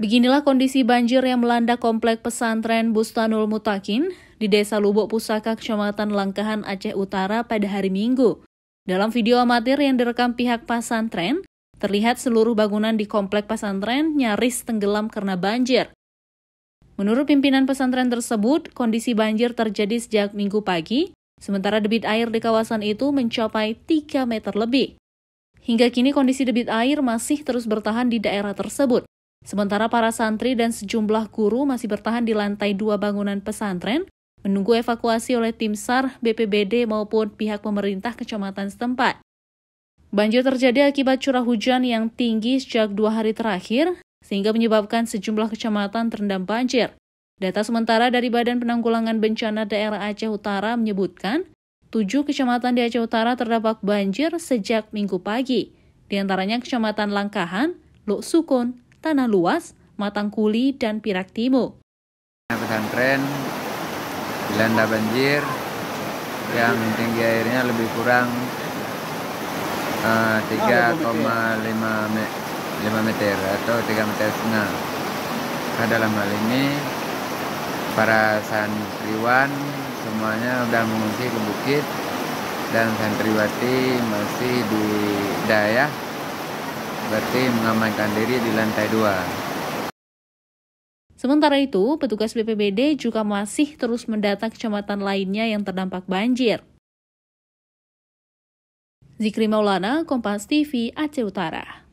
Beginilah kondisi banjir yang melanda Komplek Pesantren Bustanul Mutakin di Desa Lubuk Pusaka, Kecamatan Langkahan, Aceh Utara pada hari Minggu. Dalam video amatir yang direkam pihak pesantren, terlihat seluruh bangunan di Komplek Pesantren nyaris tenggelam karena banjir. Menurut pimpinan pesantren tersebut, kondisi banjir terjadi sejak minggu pagi, sementara debit air di kawasan itu mencapai 3 meter lebih. Hingga kini kondisi debit air masih terus bertahan di daerah tersebut. Sementara para santri dan sejumlah guru masih bertahan di lantai dua bangunan pesantren, menunggu evakuasi oleh tim SAR, BPBD maupun pihak pemerintah kecamatan setempat. Banjir terjadi akibat curah hujan yang tinggi sejak dua hari terakhir, sehingga menyebabkan sejumlah kecamatan terendam banjir. Data sementara dari Badan Penanggulangan Bencana Daerah Aceh Utara menyebutkan, Tujuh kecamatan di Aceh Utara terdampak banjir sejak minggu pagi, di antaranya kecamatan Langkahan, Lok Sukun, Tanah Luas, Matangkuli, dan Pirak Timo. Pesantren dilanda banjir yang tinggi airnya lebih kurang uh, eh, 3,5 ah, ya? meter atau 3 meter setengah. Nah, dalam hal ini para santriwan semuanya sudah mengungsi ke bukit dan santriwati masih di daya berarti mengamankan diri di lantai dua. Sementara itu, petugas BPBD juga masih terus mendata kecamatan lainnya yang terdampak banjir. Zikri Maulana, Kompas TV, Aceh Utara.